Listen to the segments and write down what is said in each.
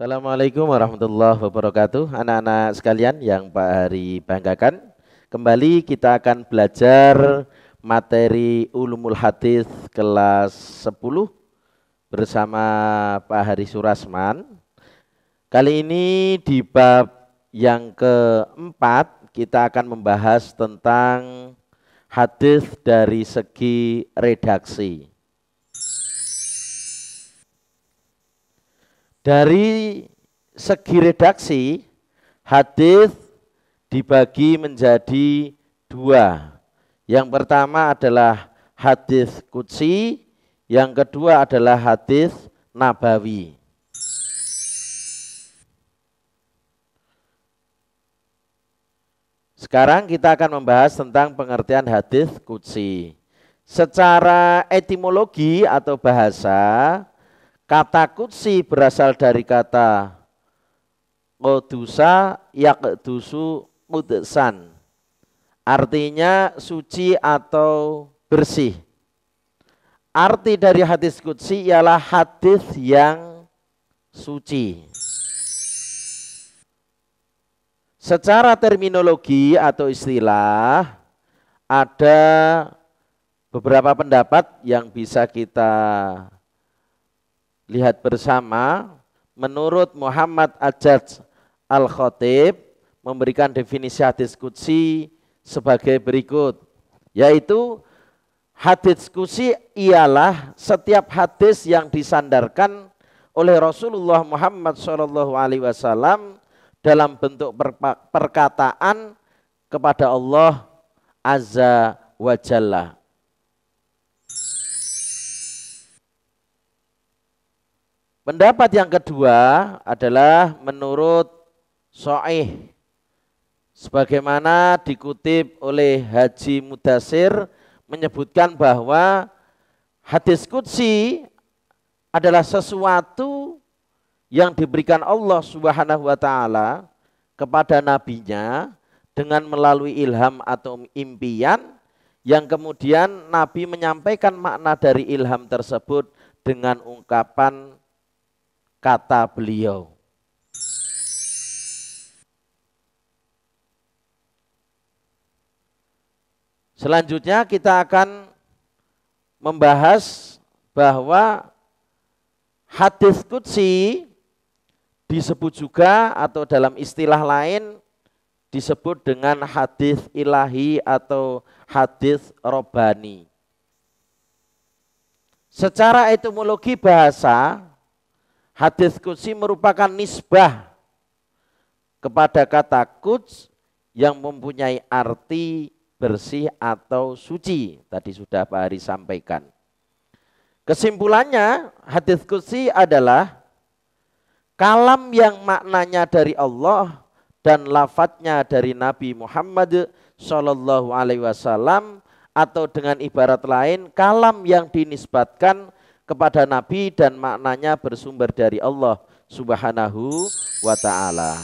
Assalamualaikum warahmatullahi wabarakatuh Anak-anak sekalian yang Pak Hari banggakan Kembali kita akan belajar materi Ulumul Hadis kelas 10 Bersama Pak Hari Surasman Kali ini di bab yang keempat kita akan membahas tentang hadis dari segi redaksi Dari segi redaksi, hadis dibagi menjadi dua. Yang pertama adalah hadis kutsi, yang kedua adalah hadis nabawi. Sekarang kita akan membahas tentang pengertian hadis kutsi. Secara etimologi atau bahasa, Kata kutsi berasal dari kata yak yakdusu mudsan. Artinya suci atau bersih. Arti dari hadis kutsi ialah hadis yang suci. Secara terminologi atau istilah ada beberapa pendapat yang bisa kita lihat bersama menurut Muhammad Ajaj Al-Khatib memberikan definisi hadis kudsi sebagai berikut yaitu hadis kudsi ialah setiap hadis yang disandarkan oleh Rasulullah Muhammad SAW dalam bentuk perkataan kepada Allah Azza wa Jalla. Pendapat yang kedua adalah menurut So'ih sebagaimana dikutip oleh Haji Mudasir menyebutkan bahwa hadis kudsi adalah sesuatu yang diberikan Allah Subhanahu wa taala kepada nabinya dengan melalui ilham atau impian yang kemudian nabi menyampaikan makna dari ilham tersebut dengan ungkapan kata beliau. Selanjutnya kita akan membahas bahwa hadis kutsi disebut juga atau dalam istilah lain disebut dengan hadis ilahi atau hadis robani. Secara etimologi bahasa, Hadis kutsi merupakan nisbah kepada kata kuts yang mempunyai arti bersih atau suci. Tadi sudah Pak Hari sampaikan. Kesimpulannya hadis kutsi adalah kalam yang maknanya dari Allah dan lafadznya dari Nabi Muhammad Shallallahu Alaihi Wasallam atau dengan ibarat lain kalam yang dinisbatkan kepada Nabi dan maknanya bersumber dari Allah Subhanahu wa taala.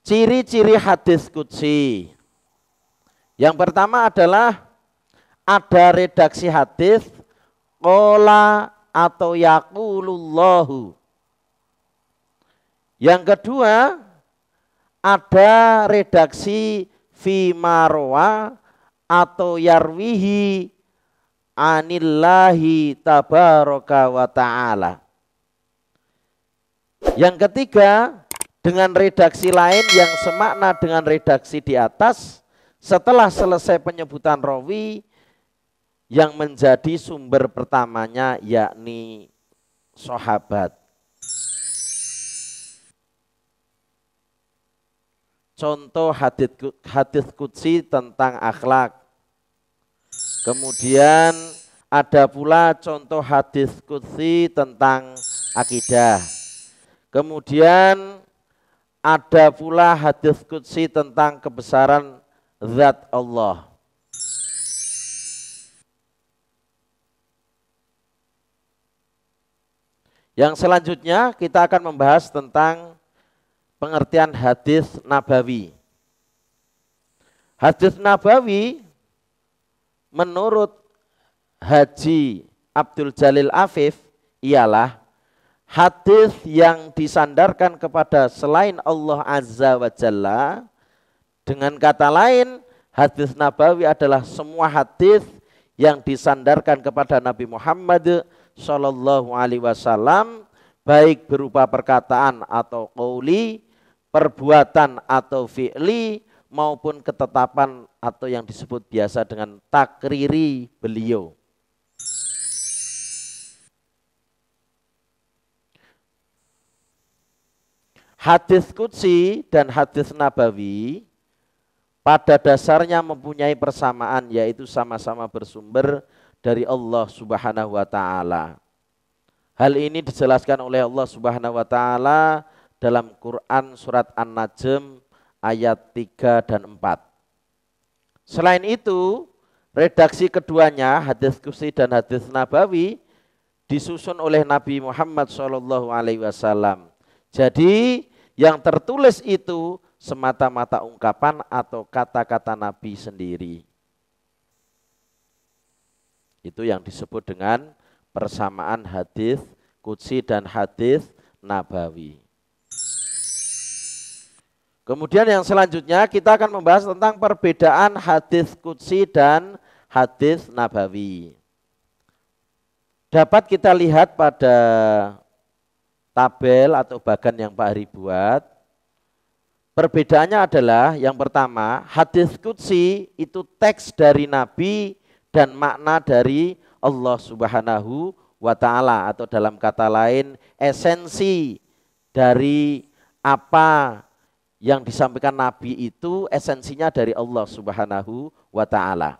Ciri-ciri hadis qudsi. Yang pertama adalah ada redaksi hadis kola atau yakulullahu. Yang kedua ada redaksi fimarwa atau yarwihi anillahi tabaraka wa ta'ala. Yang ketiga, dengan redaksi lain yang semakna dengan redaksi di atas, setelah selesai penyebutan rawi, yang menjadi sumber pertamanya yakni sahabat. Contoh hadis hadis kutsi tentang akhlak Kemudian ada pula contoh hadis kutsi tentang akidah. Kemudian ada pula hadis kutsi tentang kebesaran zat Allah. Yang selanjutnya kita akan membahas tentang pengertian hadis nabawi. Hadis nabawi menurut Haji Abdul Jalil Afif ialah hadis yang disandarkan kepada selain Allah Azza wa Jalla dengan kata lain hadis nabawi adalah semua hadis yang disandarkan kepada Nabi Muhammad Shallallahu Alaihi Wasallam baik berupa perkataan atau kauli, perbuatan atau fi'li, maupun ketetapan atau yang disebut biasa dengan takriri beliau. Hadis Qudsi dan hadis Nabawi pada dasarnya mempunyai persamaan yaitu sama-sama bersumber dari Allah Subhanahu wa taala. Hal ini dijelaskan oleh Allah Subhanahu wa taala dalam Quran surat An-Najm ayat 3 dan 4. Selain itu, redaksi keduanya hadis kursi dan hadis Nabawi disusun oleh Nabi Muhammad saw. Jadi yang tertulis itu semata-mata ungkapan atau kata-kata Nabi sendiri. Itu yang disebut dengan persamaan hadis Qudsi dan hadis Nabawi. Kemudian yang selanjutnya kita akan membahas tentang perbedaan hadis kutsi dan hadis nabawi. Dapat kita lihat pada tabel atau bagan yang Pak Hari buat. Perbedaannya adalah yang pertama, hadis kutsi itu teks dari nabi dan makna dari Allah Subhanahu wa taala atau dalam kata lain esensi dari apa yang disampaikan Nabi itu esensinya dari Allah Subhanahu wa taala.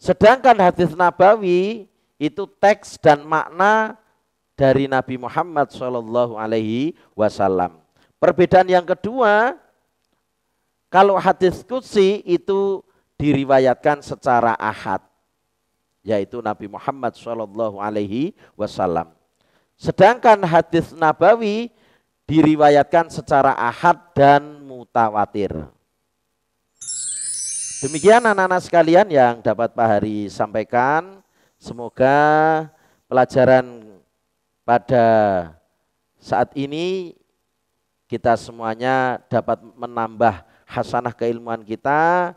Sedangkan hadis Nabawi itu teks dan makna dari Nabi Muhammad Shallallahu alaihi wasallam. Perbedaan yang kedua, kalau hadis kutsi itu diriwayatkan secara ahad yaitu Nabi Muhammad Shallallahu alaihi wasallam. Sedangkan hadis Nabawi diriwayatkan secara ahad dan mutawatir. Demikian anak-anak sekalian yang dapat Pak Hari sampaikan. Semoga pelajaran pada saat ini kita semuanya dapat menambah hasanah keilmuan kita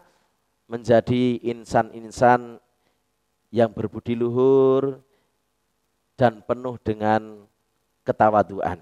menjadi insan-insan yang berbudi luhur dan penuh dengan ketawaduan.